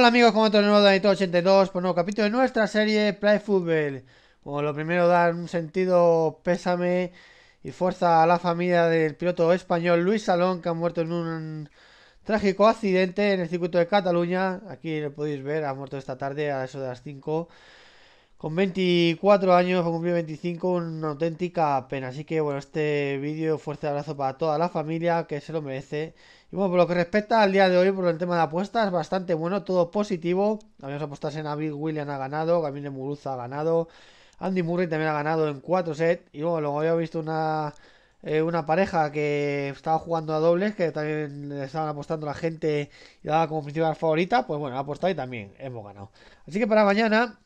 Hola amigos, como todos nuevo de 82 por nuevo capítulo de nuestra serie Play Football. Bueno, lo primero dar un sentido pésame y fuerza a la familia del piloto español Luis Salón que ha muerto en un trágico accidente en el circuito de Cataluña. Aquí lo podéis ver, ha muerto esta tarde a eso de las 5. Con 24 años, a cumplir 25, una auténtica pena. Así que bueno, este vídeo, fuerte abrazo para toda la familia que se lo merece. Y bueno, por lo que respecta al día de hoy, por el tema de apuestas, bastante bueno, todo positivo. Habíamos apostado en Abil William ha ganado, de Muruza ha ganado, Andy Murray también ha ganado en 4 sets. Y bueno, luego había visto una, eh, una pareja que estaba jugando a dobles, que también le estaban apostando la gente y daba como principal favorita. Pues bueno, ha apostado y también hemos ganado. Así que para mañana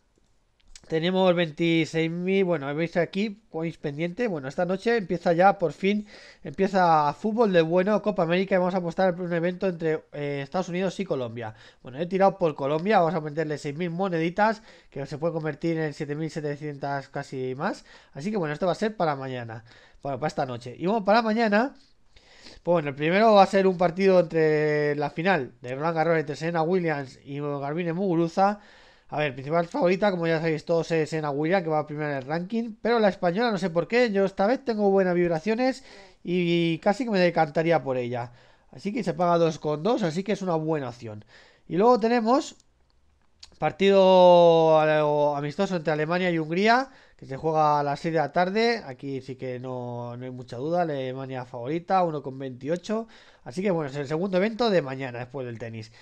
tenemos 26.000, bueno, habéis aquí, coins pendiente. Bueno, esta noche empieza ya, por fin, empieza fútbol de bueno, Copa América. Y vamos a apostar por un evento entre eh, Estados Unidos y Colombia. Bueno, he tirado por Colombia, vamos a meterle 6.000 moneditas, que se puede convertir en 7.700 casi más. Así que bueno, esto va a ser para mañana. Bueno, para esta noche. Y bueno, para mañana, bueno, el primero va a ser un partido entre la final de Blanca Garros entre Serena Williams y Garbine Muguruza. A ver, principal favorita, como ya sabéis todos, es en William, que va primero en el ranking. Pero la española, no sé por qué, yo esta vez tengo buenas vibraciones y casi que me decantaría por ella. Así que se paga con 2-2, así que es una buena opción. Y luego tenemos partido eh, amistoso entre Alemania y Hungría, que se juega a las 6 de la tarde. Aquí sí que no, no hay mucha duda, Alemania favorita, con 1-28. Así que bueno, es el segundo evento de mañana después del tenis.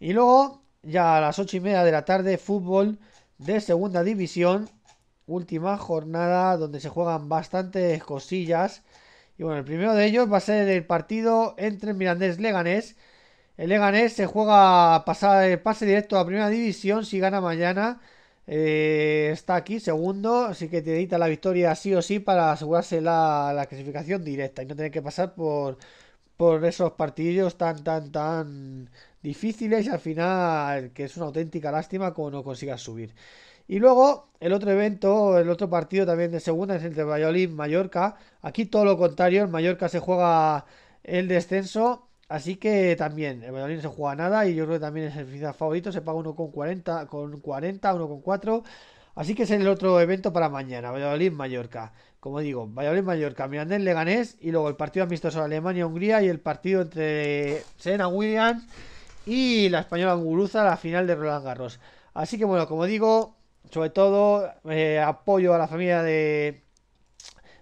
Y luego ya a las ocho y media de la tarde, fútbol de segunda división. Última jornada donde se juegan bastantes cosillas. Y bueno, el primero de ellos va a ser el partido entre Mirandés Leganés. El Leganés se juega pasar el eh, pase directo a primera división si gana mañana. Eh, está aquí, segundo, así que te necesita la victoria sí o sí para asegurarse la, clasificación directa y no tener que pasar por, por esos partidos tan, tan, tan difíciles y al final que es una auténtica lástima como no consigas subir. Y luego el otro evento, el otro partido también de segunda es entre Valladolid Mallorca. Aquí todo lo contrario, en Mallorca se juega el descenso. Así que también, el Valladolid no se juega nada y yo creo que también es el final favorito. Se paga 1,40, con 40, 1,4. Así que es el otro evento para mañana, Valladolid-Mallorca. Como digo, Valladolid-Mallorca, Mirandés-Leganés y luego el partido amistoso Alemania-Hungría y el partido entre Sena Williams y la española Anguruza la final de Roland Garros. Así que bueno, como digo, sobre todo eh, apoyo a la familia de,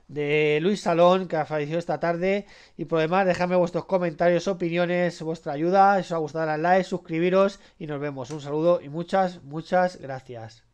de Luis Salón que ha fallecido esta tarde y por demás dejadme vuestros comentarios, opiniones, vuestra ayuda, si os ha gustado el like, suscribiros y nos vemos. Un saludo y muchas, muchas gracias.